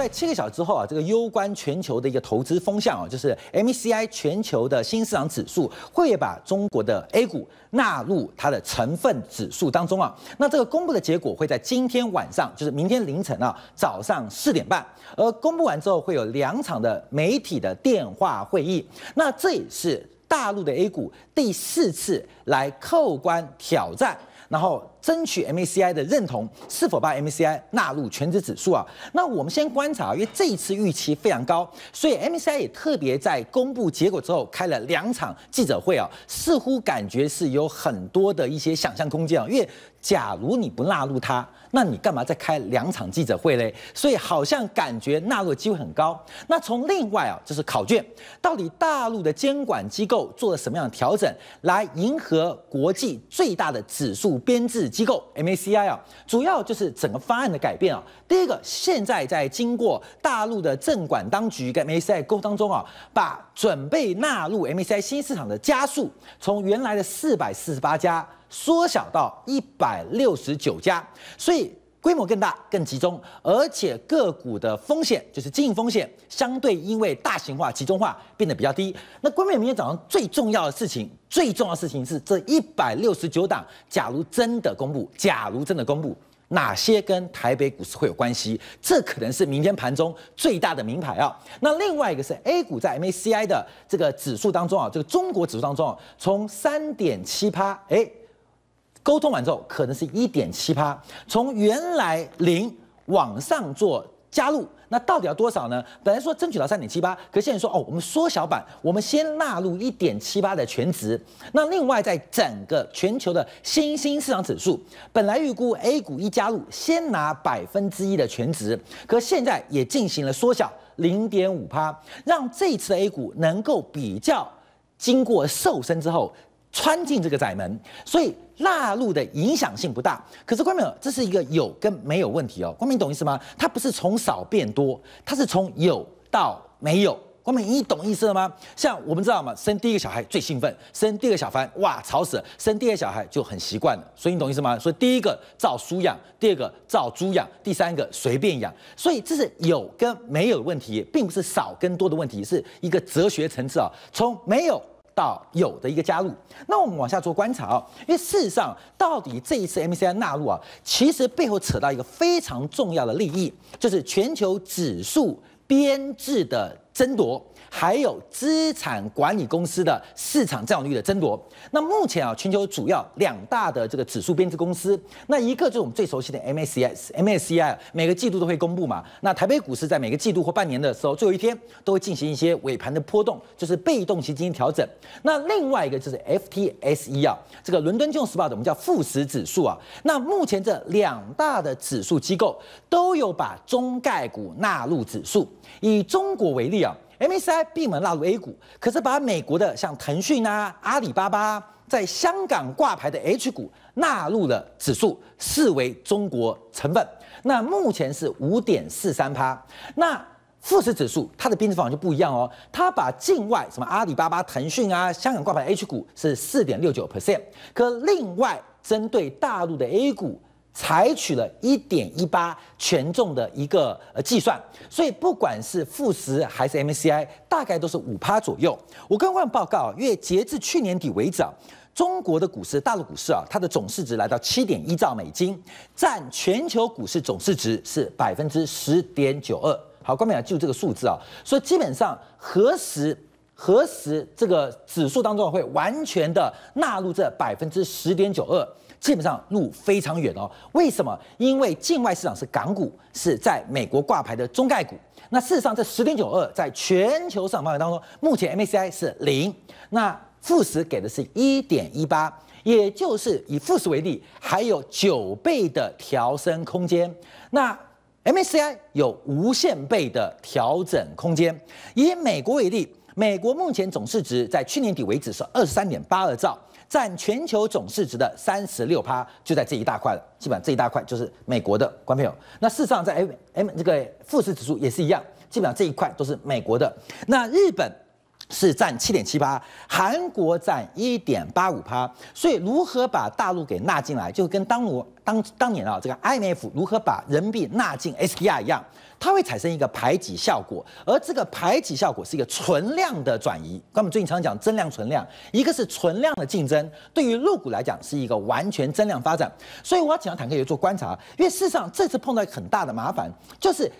在七个小时之后啊，这个攸关全球的一个投资风向啊，就是 m c i 全球的新市场指数会把中国的 A 股纳入它的成分指数当中啊。那这个公布的结果会在今天晚上，就是明天凌晨啊，早上四点半。而公布完之后，会有两场的媒体的电话会议。那这也是大陆的 A 股第四次来扣关挑战。然后争取 MACI 的认同，是否把 MACI 纳入全职指数啊？那我们先观察因为这一次预期非常高，所以 MACI 也特别在公布结果之后开了两场记者会啊，似乎感觉是有很多的一些想象空间啊，因为。假如你不纳入它，那你干嘛再开两场记者会嘞？所以好像感觉纳入的机会很高。那从另外啊，就是考卷到底大陆的监管机构做了什么样的调整，来迎合国际最大的指数编制机构 M A C I 啊？主要就是整个方案的改变啊。第一个，现在在经过大陆的证管当局跟 M A C I 沟作当中啊，把准备纳入 M A C I 新市场的加速，从原来的四百四十八家。缩小到一百六十九家，所以规模更大、更集中，而且个股的风险，就是经营风险，相对因为大型化、集中化变得比较低。那关美，明天早上最重要的事情，最重要的事情是这一百六十九档，假如真的公布，假如真的公布哪些跟台北股市会有关系，这可能是明天盘中最大的名牌啊。那另外一个是 A 股在 MACI 的这个指数当中啊，这个中国指数当中，啊，从三点七趴，哎。沟通完之后，可能是一点七八，从原来零往上做加入，那到底要多少呢？本来说争取到三点七八，可现在说哦，我们缩小版，我们先纳入一点七八的全值。那另外在整个全球的新兴市场指数，本来预估 A 股一加入，先拿百分之一的全值，可现在也进行了缩小零点五趴，让这次的 A 股能够比较经过瘦身之后，穿进这个窄门，所以。纳入的影响性不大，可是光明，这是一个有跟没有问题哦。光明懂意思吗？它不是从少变多，它是从有到没有。光明，你懂意思了吗？像我们知道吗？生第一个小孩最兴奋，生第二个小孩，哇，吵死了。生第二个小孩就很习惯了，所以你懂意思吗？所以第一个照书养，第二个照猪养，第三个随便养。所以这是有跟没有问题，并不是少跟多的问题，是一个哲学层次啊。从没有。到有的一个加入，那我们往下做观察啊，因为事实上，到底这一次 m c i 纳入啊，其实背后扯到一个非常重要的利益，就是全球指数编制的。争夺，还有资产管理公司的市场占有率的争夺。那目前啊，全球主要两大的这个指数编制公司，那一个就是我们最熟悉的 M A C i M A C I，每个季度都会公布嘛。那台北股市在每个季度或半年的时候，最后一天都会进行一些尾盘的波动，就是被动期进行调整。那另外一个就是 F T S E 啊，这个伦敦金融时报的我们叫富时指数啊。那目前这两大的指数机构都有把中概股纳入指数。以中国为例啊。MSCI 闭门纳入 A 股，可是把美国的像腾讯啊、阿里巴巴在香港挂牌的 H 股纳入了指数，视为中国成本。那目前是五点四三趴。那富时指数它的编制方法就不一样哦，它把境外什么阿里巴巴、腾讯啊、香港挂牌的 H 股是四点六九 percent，可另外针对大陆的 A 股。采取了一点一八权重的一个呃计算，所以不管是富时还是 m c i 大概都是五趴左右。我刚刚有报告，因为截至去年底为止，中国的股市，大陆股市啊，它的总市值来到七点一兆美金，占全球股市总市值是百分之十点九二。好，关美雅就这个数字啊，所以基本上何时何时这个指数当中会完全的纳入这百分之十点九二？基本上路非常远哦，为什么？因为境外市场是港股，是在美国挂牌的中概股。那事实上，这十点九二在全球市场范围当中，目前 MACI 是零，那富时给的是一点一八，也就是以富时为例，还有九倍的调升空间。那 MACI 有无限倍的调整空间。以美国为例。美国目前总市值在去年底为止是二十三点八二兆，占全球总市值的三十六趴，就在这一大块了。基本上这一大块就是美国的，关朋友。那事实上，在 M M 这个富士指数也是一样，基本上这一块都是美国的。那日本。是占七点七八，韩国占一点八五趴，所以如何把大陆给纳进来，就跟当我当当年啊这个 IMF 如何把人民币纳进 SDR 一样，它会产生一个排挤效果，而这个排挤效果是一个存量的转移。我们最近常常讲增量存量，一个是存量的竞争，对于入股来讲是一个完全增量发展，所以我要请坦克去做观察，因为事实上这次碰到一个很大的麻烦，就是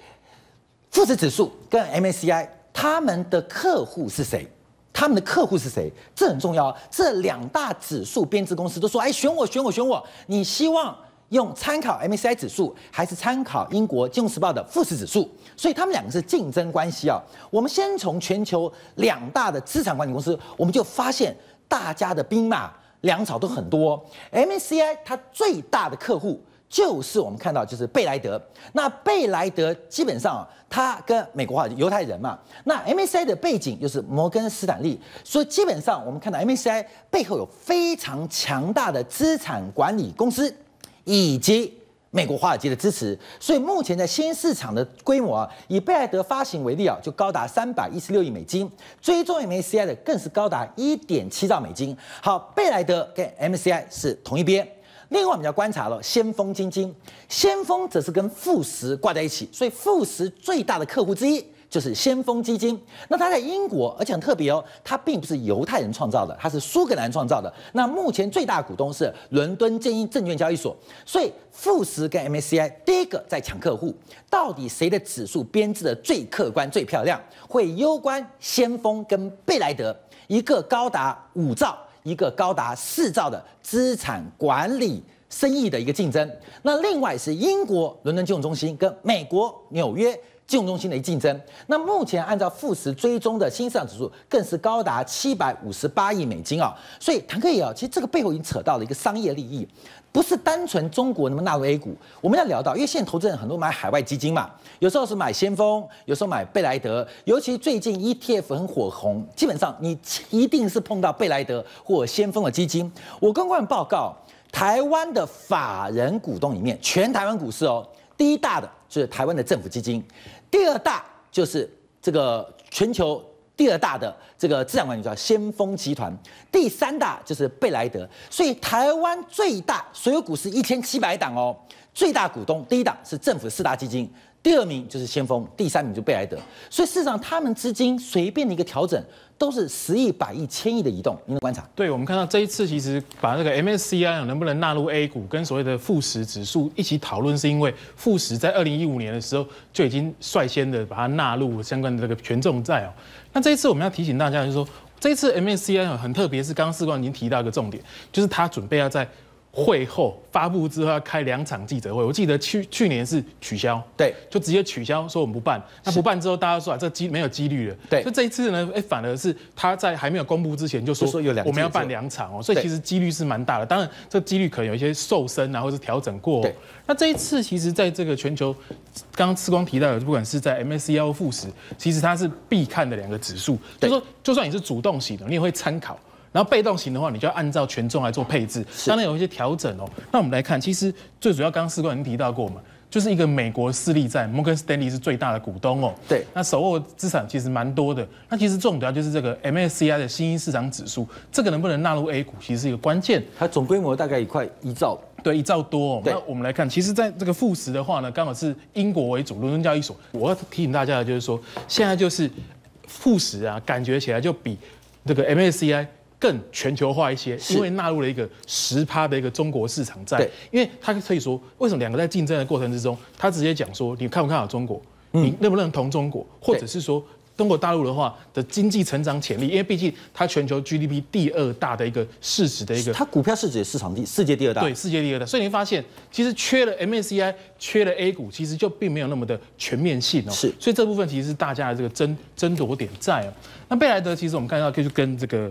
富时指数跟 MSCI。他们的客户是谁？他们的客户是谁？这很重要这两大指数编制公司都说：“哎，选我，选我，选我。”你希望用参考 MSCI 指数，还是参考英国金融时报的富时指数？所以他们两个是竞争关系啊。我们先从全球两大的资产管理公司，我们就发现大家的兵马粮草都很多。MSCI 它最大的客户。就是我们看到，就是贝莱德。那贝莱德基本上，他跟美国华尔街犹太人嘛。那 MSCI 的背景就是摩根斯坦利，所以基本上我们看到 MSCI 背后有非常强大的资产管理公司，以及美国华尔街的支持。所以目前在新市场的规模啊，以贝莱德发行为例啊，就高达三百一十六亿美金。追踪 MSCI 的更是高达一点七兆美金。好，贝莱德跟 MSCI 是同一边。另外，我们就要观察了先锋基金。先锋则是跟富时挂在一起，所以富时最大的客户之一就是先锋基金。那它在英国，而且很特别哦，它并不是犹太人创造的，它是苏格兰创造的。那目前最大股东是伦敦精英证券交易所。所以富时跟 MSCI 第一个在抢客户，到底谁的指数编制的最客观、最漂亮，会攸关先锋跟贝莱德，一个高达五兆。一个高达四兆的资产管理生意的一个竞争，那另外是英国伦敦金融中心跟美国纽约。金融中心的一竞争，那目前按照富时追踪的新市场指数，更是高达七百五十八亿美金啊！所以坦克也啊，其实这个背后已经扯到了一个商业利益，不是单纯中国那么纳入 A 股。我们要聊到，因为现在投资人很多买海外基金嘛，有时候是买先锋，有时候买贝莱德，尤其最近 ETF 很火红，基本上你一定是碰到贝莱德或先锋的基金。我刚刚报告，台湾的法人股东里面，全台湾股市哦，第一大的就是台湾的政府基金。第二大就是这个全球第二大的这个资产管理，叫先锋集团。第三大就是贝莱德。所以台湾最大所有股市一千七百档哦，最大股东第一档是政府四大基金。第二名就是先锋，第三名就贝莱德，所以事实上他们资金随便的一个调整都是十亿、百亿、千亿的移动。您的观察？对，我们看到这一次其实把那个 MSCI 能不能纳入 A 股，跟所谓的富时指数一起讨论，是因为富时在二零一五年的时候就已经率先的把它纳入相关的这个权重在哦。那这一次我们要提醒大家，就是说这一次 MSCI 很特别，是刚刚四冠已经提到一个重点，就是它准备要在。会后发布之后要开两场记者会，我记得去去年是取消，对，就直接取消说我们不办。那不办之后，大家说啊，这机没有几率了。对，就这一次呢，哎，反而是他在还没有公布之前就说有两我们要办两场哦，所以其实几率是蛮大的。当然，这几率可能有一些瘦身啊，或者是调整过。那这一次，其实在这个全球，刚刚赤光提到的，不管是在 m s c l 或富时，其实它是必看的两个指数。就说，就算你是主动型的，你也会参考。然后被动型的话，你就按照权重来做配置，当然有一些调整哦。那我们来看，其实最主要，刚刚四冠已经提到过嘛，就是一个美国势力在摩根斯丹利是最大的股东哦。对。那手握资产其实蛮多的，那其实重点就是这个 MSCI 的新兴市场指数，这个能不能纳入 A 股，其实是一个关键。它总规模大概一块一兆，对，一兆多。对。那我们来看，其实在这个富时的话呢，刚好是英国为主伦敦交易所。我要提醒大家的就是说，现在就是富时啊，感觉起来就比这个 MSCI。更全球化一些，因为纳入了一个十趴的一个中国市场在，因为他可以说为什么两个在竞争的过程之中，他直接讲说，你看不看好中国，你认不认同中国，或者是说中国大陆的话的经济成长潜力，因为毕竟它全球 GDP 第二大的一个市值的一个，它股票市值市场第世界第二大，对，世界第二大，所以你发现其实缺了 MSCI，缺了 A 股，其实就并没有那么的全面性哦，是，所以这部分其实是大家的这个争争夺点在哦，那贝莱德其实我们看到可以跟这个。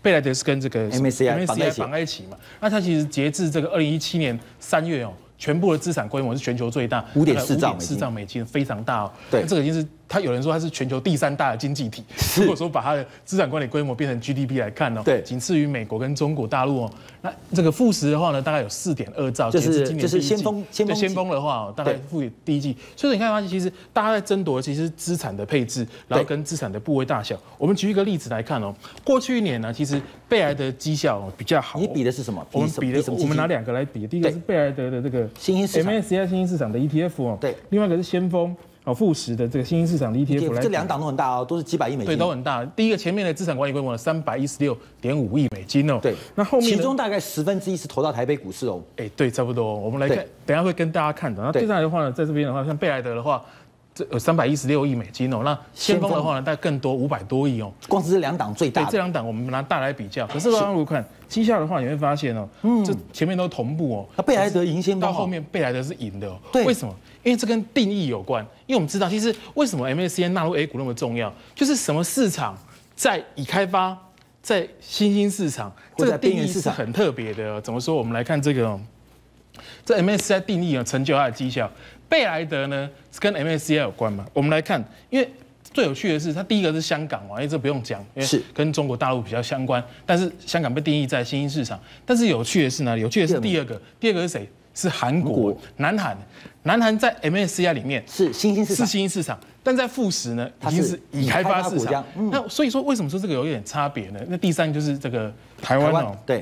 贝莱德是跟这个 MSCI 绑在一起嘛？那它其实截至这个二零一七年三月哦，全部的资产规模是全球最大，五点四兆美金，非常大。对，这个已经是。他有人说他是全球第三大的经济体。如果说把他的资产管理规模变成 GDP 来看呢，对，仅次于美国跟中国大陆哦。那这个富时的话呢，大概有四点二兆，就是今就是先锋先锋的话，大概富于第一季。所以你看它其实大家在争夺其实资产的配置，然后跟资产的部位大小。我们举一个例子来看哦，过去一年呢，其实贝莱德绩效比较好。你比的是什么？我们比的什我们拿两个来比，第一个是贝莱德的这个新兴市场 MSCI 新兴市场的 ETF 哦，对，另外一个是先锋。哦，富时的这个新兴市场的 ETF，这两档都很大哦，都是几百亿美金。对，都很大。第一个前面的资产管理规模呢，三百一十六点五亿美金哦。对，那后面其中大概十分之一是投到台北股市哦。哎，对，差不多。我们来看，等下会跟大家看的。那接下来的话，在这边的话，像贝莱德的话，这三百一十六亿美金哦。那先锋的话呢，大概更多五百多亿哦。光是两档最大，这两档我们拿大来比较。可是呢，家如果看绩效的话，你会发现哦，嗯，这前面都同步哦。那贝莱德赢先到后面，贝莱德是赢的，对，为什么？因为这跟定义有关，因为我们知道，其实为什么 MSCN 纳入 A 股那么重要，就是什么市场在已开发，在新兴市场这个定义是很特别的。怎么说？我们来看这个，这 m s c 定义啊，成就它的绩效。贝莱德呢，跟 m s c i 有关嘛？我们来看，因为最有趣的是，它第一个是香港啊，因为这不用讲，因为是跟中国大陆比较相关，但是香港被定义在新兴市场。但是有趣的是哪里？有趣的是第二个，第二个是谁？是韩国，南韩，南韩在 MSCI 里面是新兴是新兴市场，但在富时呢已经是已开发市场。那所以说为什么说这个有一点差别呢？那第三就是这个台湾哦，对，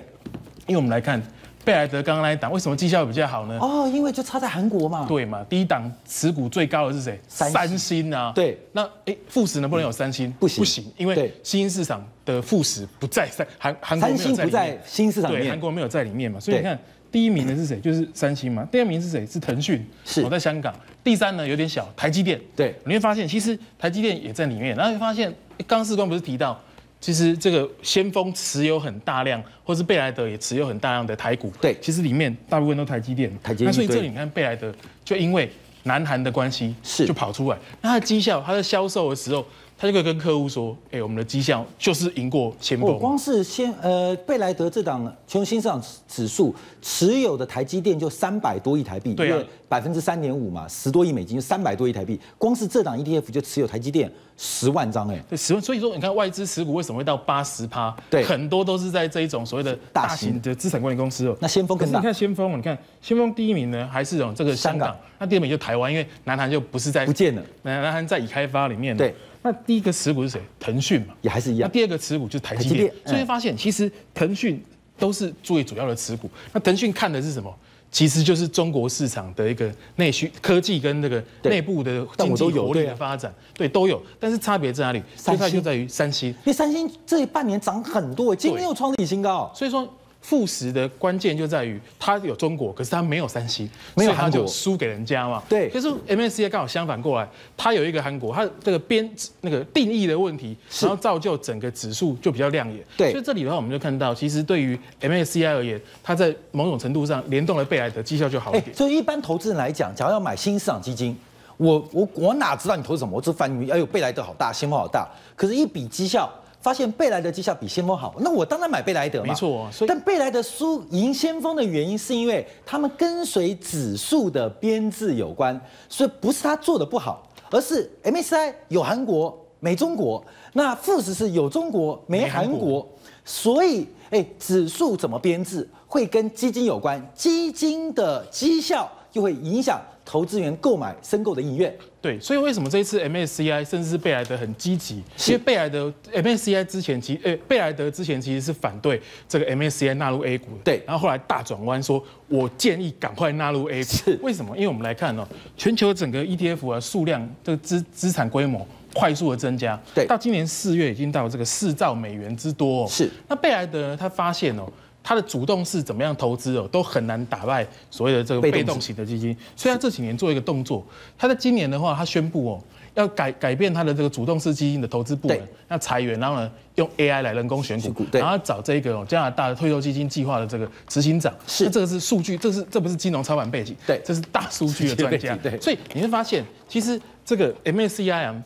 因为我们来看，贝莱德刚刚一档为什么绩效比较好呢？哦，因为就差在韩国嘛，对嘛。第一档持股最高的是谁？三星啊，对。那诶，富时能不能有三星？不行，不行，因为新兴市场的富时不在韩，韩国没在新市场，对，韩国没有在里面嘛，所以你看。第一名的是谁？就是三星嘛。第二名是谁？是腾讯。是我在香港。第三呢，有点小，台积电。对，你会发现其实台积电也在里面。然后发现，刚四官不是提到，其实这个先锋持有很大量，或是贝莱德也持有很大量的台股。对，其实里面大部分都台积电。台积所以这里你看，贝莱德就因为南韩的关系，是就跑出来。那的绩效，它的销售的时候。他就可以跟客户说：“哎，我们的绩效就是赢过先锋。”我光是先呃，贝莱德这档全球新市场指数持有的台积电就三百多亿台币，对百分之三点五嘛，十多亿美金，三百多亿台币。光是这档 ETF 就持有台积电十万张哎，对，十万。所以说你看外资持股为什么会到八十趴？对，很多都是在这一种所谓的大型的资产管理公司哦。那先锋更大，你看先锋，你看先锋第一名呢还是有这个香港，那第二名就台湾，因为南韩就不是在不见了，南南韩在已开发里面对。那第一个持股是谁？腾讯嘛，也还是一样。那第二个持股就是台积电，所以发现其实腾讯都是最主要的持股。那腾讯看的是什么？其实就是中国市场的一个内需、科技跟那个内部的经济活力的发展，对都有。但是差别在哪里？差概就在于三星。因为三星这半年涨很多，今天又创历史新高。所以说。富时的关键就在于它有中国，可是它没有三星，没有韩国，输给人家嘛。对。可是 MSCI 刚好相反过来，它有一个韩国，它这个编那个定义的问题，然后造就整个指数就比较亮眼。对。所以这里的话，我们就看到，其实对于 MSCI 而言，它在某种程度上联动了贝莱德绩效就好一点。所以一般投资人来讲，假如要买新市场基金，我我我哪知道你投什么？我只反你，要有贝莱德好大，新锋好大，可是，一比绩效。发现贝莱德绩效比先锋好，那我当然买贝莱德嘛。没错，但贝莱德输赢先锋的原因是因为他们跟随指数的编制有关，所以不是他做的不好，而是 M S I 有韩国没中国，那富时是有中国没韩国，所以哎，指数怎么编制会跟基金有关，基金的绩效。就会影响投资人购买申购的意愿。对，所以为什么这一次 MSCI 甚至是贝莱德很积极？因为贝莱德 MSCI 之前其呃贝莱德之前其实是反对这个 MSCI 纳入 A 股的。对，然后后来大转弯，说我建议赶快纳入 A 股。是，为什么？因为我们来看哦，全球整个 ETF 的数量这个资资产规模快速的增加。对，到今年四月已经到这个四兆美元之多。哦。是，那贝莱德他发现哦。它的主动是怎么样投资哦，都很难打败所谓的这个被动型的基金。虽然这几年做一个动作，他在今年的话，他宣布哦，要改改变他的这个主动式基金的投资部门，要裁员，然后呢用 AI 来人工选股，然后找这个哦加拿大的退休基金计划的这个执行长。是这个是数据，这是这不是金融操盘背景？对，这是大数据的专家。对，所以你会发现，其实这个 MSCIM。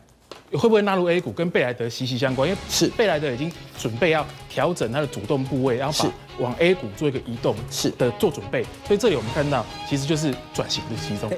会不会纳入 A 股跟贝莱德息息相关？因为是贝莱德已经准备要调整它的主动部位，然后把往 A 股做一个移动是的做准备，所以这里我们看到其实就是转型的其中。